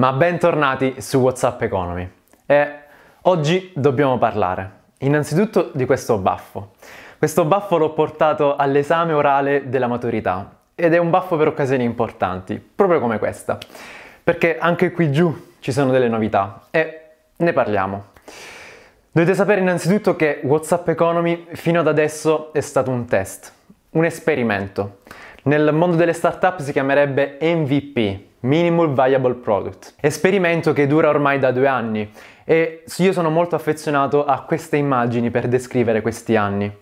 Ma bentornati su WhatsApp Economy. E oggi dobbiamo parlare innanzitutto di questo baffo. Questo baffo l'ho portato all'esame orale della maturità ed è un baffo per occasioni importanti, proprio come questa, perché anche qui giù ci sono delle novità e ne parliamo. Dovete sapere innanzitutto che WhatsApp Economy fino ad adesso è stato un test, un esperimento. Nel mondo delle startup si chiamerebbe MVP, Minimal Viable Product. Esperimento che dura ormai da due anni e io sono molto affezionato a queste immagini per descrivere questi anni.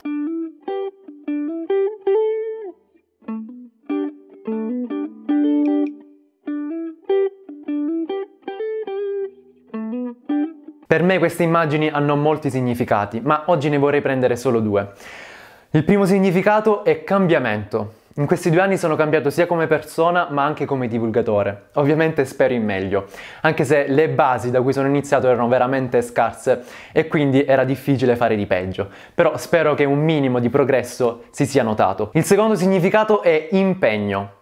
Per me queste immagini hanno molti significati, ma oggi ne vorrei prendere solo due. Il primo significato è cambiamento. In questi due anni sono cambiato sia come persona ma anche come divulgatore. Ovviamente spero in meglio, anche se le basi da cui sono iniziato erano veramente scarse e quindi era difficile fare di peggio. Però spero che un minimo di progresso si sia notato. Il secondo significato è impegno.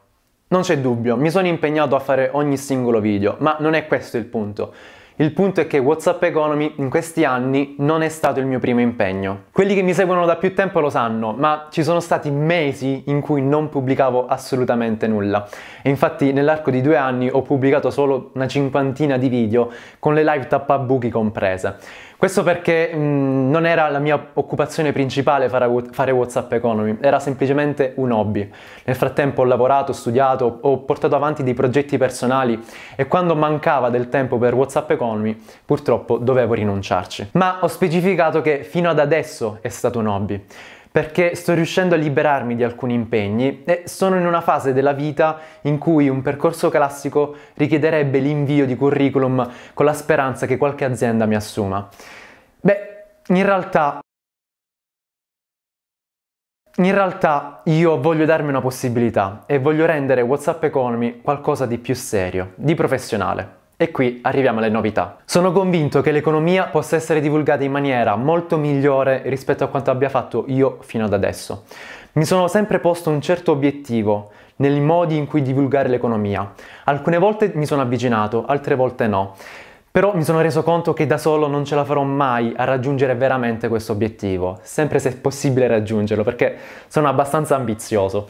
Non c'è dubbio, mi sono impegnato a fare ogni singolo video, ma non è questo il punto. Il punto è che WhatsApp Economy in questi anni non è stato il mio primo impegno. Quelli che mi seguono da più tempo lo sanno, ma ci sono stati mesi in cui non pubblicavo assolutamente nulla. E infatti nell'arco di due anni ho pubblicato solo una cinquantina di video, con le live tappabuchi comprese. Questo perché mh, mm, non era la mia occupazione principale fare WhatsApp Economy, era semplicemente un hobby. Nel frattempo ho lavorato, ho studiato, ho portato avanti dei progetti personali e quando mancava del tempo per WhatsApp Economy Economy, purtroppo dovevo rinunciarci. Ma ho specificato che fino ad adesso è stato un hobby perché sto riuscendo a liberarmi di alcuni impegni e sono in una fase della vita in cui un percorso classico richiederebbe l'invio di curriculum con la speranza che qualche azienda mi assuma. Beh, in realtà... In realtà io voglio darmi una possibilità e voglio rendere WhatsApp Economy qualcosa di più serio, di professionale. E qui arriviamo alle novità. Sono convinto che l'economia possa essere divulgata in maniera molto migliore rispetto a quanto abbia fatto io fino ad adesso. Mi sono sempre posto un certo obiettivo nei modi in cui divulgare l'economia. Alcune volte mi sono avvicinato, altre volte no. Però mi sono reso conto che da solo non ce la farò mai a raggiungere veramente questo obiettivo, sempre se è possibile raggiungerlo, perché sono abbastanza ambizioso.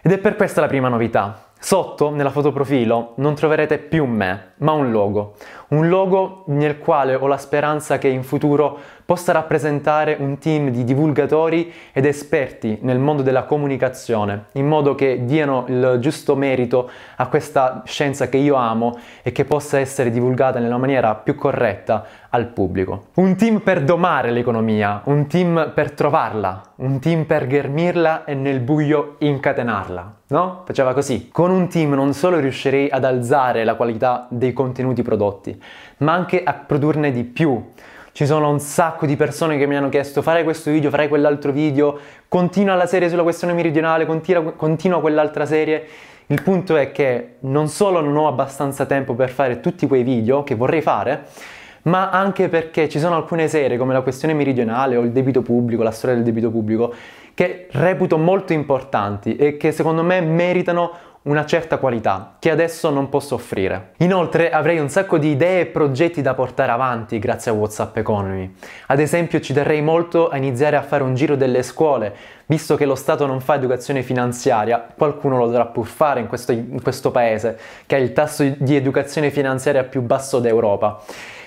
Ed è per questa la prima novità, Sotto, nella fotoprofilo, non troverete più me, ma un logo un logo nel quale ho la speranza che in futuro possa rappresentare un team di divulgatori ed esperti nel mondo della comunicazione, in modo che diano il giusto merito a questa scienza che io amo e che possa essere divulgata nella maniera più corretta al pubblico. Un team per domare l'economia, un team per trovarla, un team per ghermirla e nel buio incatenarla. No? Faceva così. Con un team non solo riuscirei ad alzare la qualità dei contenuti prodotti, ma anche a produrne di più. Ci sono un sacco di persone che mi hanno chiesto farei questo video, farei quell'altro video, continua la serie sulla questione meridionale, continua, continua quell'altra serie. Il punto è che non solo non ho abbastanza tempo per fare tutti quei video che vorrei fare, ma anche perché ci sono alcune serie come la questione meridionale o il debito pubblico, la storia del debito pubblico, che reputo molto importanti e che secondo me meritano una certa qualità che adesso non posso offrire. Inoltre avrei un sacco di idee e progetti da portare avanti grazie a WhatsApp Economy. Ad esempio ci terrei molto a iniziare a fare un giro delle scuole, visto che lo Stato non fa educazione finanziaria, qualcuno lo dovrà pur fare in questo, in questo paese, che ha il tasso di educazione finanziaria più basso d'Europa.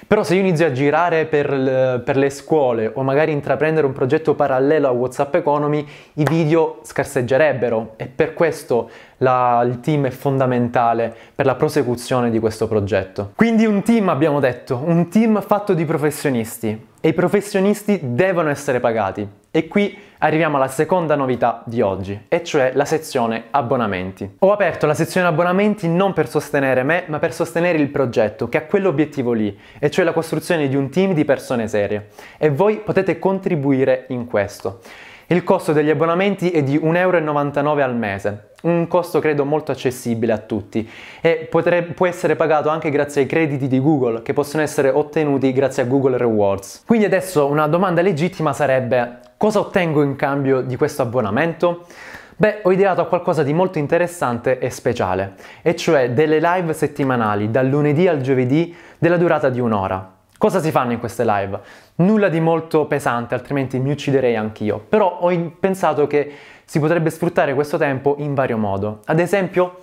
Però se io inizio a girare per, per le scuole o magari intraprendere un progetto parallelo a WhatsApp Economy, i video scarseggerebbero e per questo la, il team è fondamentale per la prosecuzione di questo progetto. Quindi un team abbiamo detto, un team fatto di professionisti e i professionisti devono essere pagati. E qui arriviamo alla seconda novità di oggi, e cioè la sezione abbonamenti. Ho aperto la sezione abbonamenti non per sostenere me, ma per sostenere il progetto, che ha quell'obiettivo lì, e cioè la costruzione di un team di persone serie. E voi potete contribuire in questo. Il costo degli abbonamenti è di 1,99€ al mese, un costo credo molto accessibile a tutti e potrebbe, può essere pagato anche grazie ai crediti di Google che possono essere ottenuti grazie a Google Rewards. Quindi adesso una domanda legittima sarebbe Cosa ottengo in cambio di questo abbonamento? Beh, ho ideato qualcosa di molto interessante e speciale, e cioè delle live settimanali dal lunedì al giovedì della durata di un'ora. Cosa si fanno in queste live? Nulla di molto pesante, altrimenti mi ucciderei anch'io, però ho pensato che si potrebbe sfruttare questo tempo in vario modo. Ad esempio,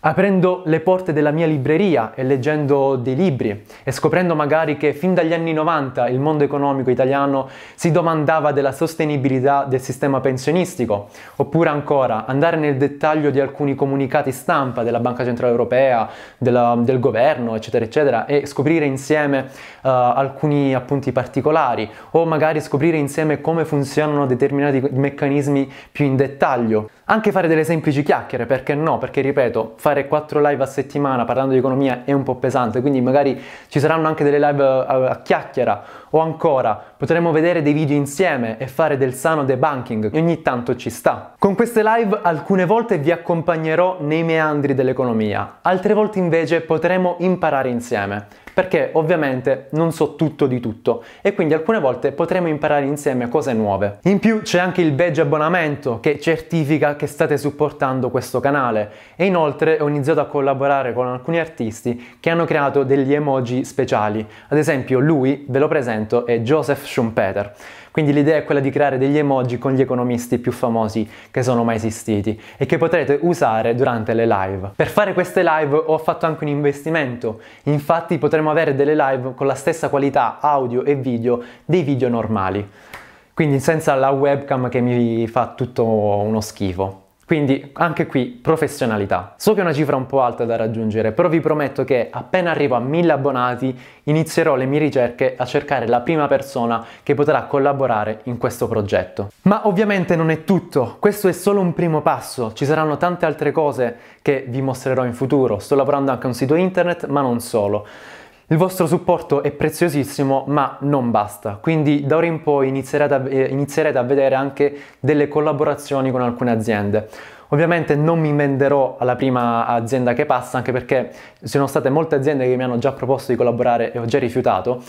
aprendo le porte della mia libreria e leggendo dei libri e scoprendo magari che fin dagli anni 90 il mondo economico italiano si domandava della sostenibilità del sistema pensionistico, oppure ancora andare nel dettaglio di alcuni comunicati stampa della Banca Centrale Europea, della, del governo, eccetera, eccetera, e scoprire insieme uh, alcuni appunti particolari o magari scoprire insieme come funzionano determinati meccanismi più in dettaglio. Anche fare delle semplici chiacchiere, perché no? Perché ripeto, fare 4 live a settimana parlando di economia è un po' pesante, quindi magari ci saranno anche delle live a, a chiacchiera o ancora potremo vedere dei video insieme e fare del sano debunking, ogni tanto ci sta. Con queste live alcune volte vi accompagnerò nei meandri dell'economia, altre volte invece potremo imparare insieme perché ovviamente non so tutto di tutto e quindi alcune volte potremo imparare insieme cose nuove. In più c'è anche il badge abbonamento che certifica che state supportando questo canale e inoltre ho iniziato a collaborare con alcuni artisti che hanno creato degli emoji speciali, ad esempio lui ve lo presento è Joseph Schumpeter. Quindi l'idea è quella di creare degli emoji con gli economisti più famosi che sono mai esistiti e che potrete usare durante le live. Per fare queste live ho fatto anche un investimento, infatti potremo avere delle live con la stessa qualità audio e video dei video normali, quindi senza la webcam che mi fa tutto uno schifo. Quindi anche qui professionalità. So che è una cifra un po' alta da raggiungere, però vi prometto che appena arrivo a 1000 abbonati inizierò le mie ricerche a cercare la prima persona che potrà collaborare in questo progetto. Ma ovviamente non è tutto, questo è solo un primo passo, ci saranno tante altre cose che vi mostrerò in futuro. Sto lavorando anche a un sito internet, ma non solo. Il vostro supporto è preziosissimo ma non basta, quindi da ora in poi inizierete a, eh, inizierete a vedere anche delle collaborazioni con alcune aziende. Ovviamente non mi venderò alla prima azienda che passa, anche perché ci sono state molte aziende che mi hanno già proposto di collaborare e ho già rifiutato,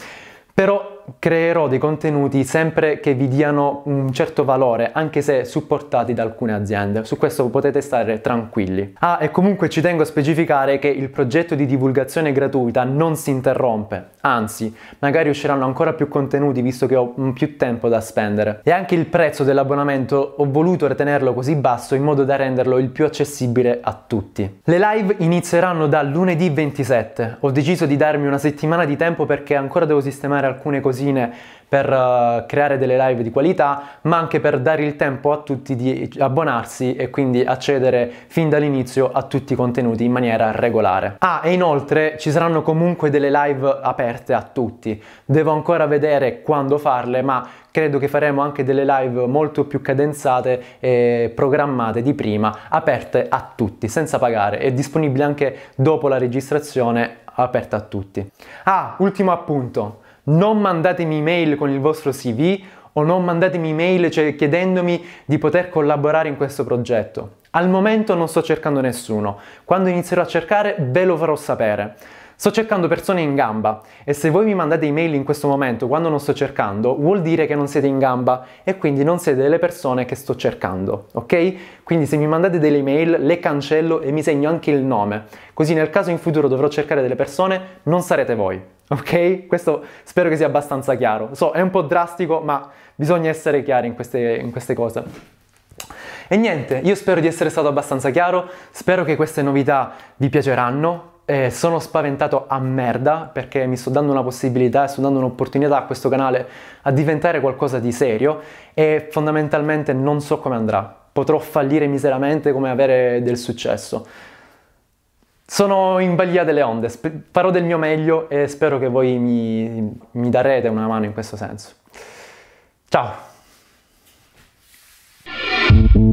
però creerò dei contenuti sempre che vi diano un certo valore, anche se supportati da alcune aziende. Su questo potete stare tranquilli. Ah, e comunque ci tengo a specificare che il progetto di divulgazione gratuita non si interrompe, anzi, magari usciranno ancora più contenuti visto che ho più tempo da spendere. E anche il prezzo dell'abbonamento ho voluto retenerlo così basso in modo da renderlo il più accessibile a tutti. Le live inizieranno da lunedì 27. Ho deciso di darmi una settimana di tempo perché ancora devo sistemare alcune cose cosine per uh, creare delle live di qualità, ma anche per dare il tempo a tutti di abbonarsi e quindi accedere fin dall'inizio a tutti i contenuti in maniera regolare. Ah, e inoltre ci saranno comunque delle live aperte a tutti. Devo ancora vedere quando farle, ma credo che faremo anche delle live molto più cadenzate e programmate di prima, aperte a tutti, senza pagare e disponibili anche dopo la registrazione aperta a tutti. Ah, ultimo appunto non mandatemi email con il vostro CV o non mandatemi email cioè, chiedendomi di poter collaborare in questo progetto. Al momento non sto cercando nessuno, quando inizierò a cercare ve lo farò sapere. Sto cercando persone in gamba e se voi mi mandate email in questo momento quando non sto cercando vuol dire che non siete in gamba e quindi non siete delle persone che sto cercando, ok? Quindi se mi mandate delle email le cancello e mi segno anche il nome, così nel caso in futuro dovrò cercare delle persone non sarete voi. Ok? Questo spero che sia abbastanza chiaro. So, è un po' drastico, ma bisogna essere chiari in queste, in queste cose. E niente, io spero di essere stato abbastanza chiaro, spero che queste novità vi piaceranno. Eh, sono spaventato a merda perché mi sto dando una possibilità e sto dando un'opportunità a questo canale a diventare qualcosa di serio e fondamentalmente non so come andrà. Potrò fallire miseramente come avere del successo. Sono in balia delle onde, farò del mio meglio e spero che voi mi, mi darete una mano in questo senso. Ciao!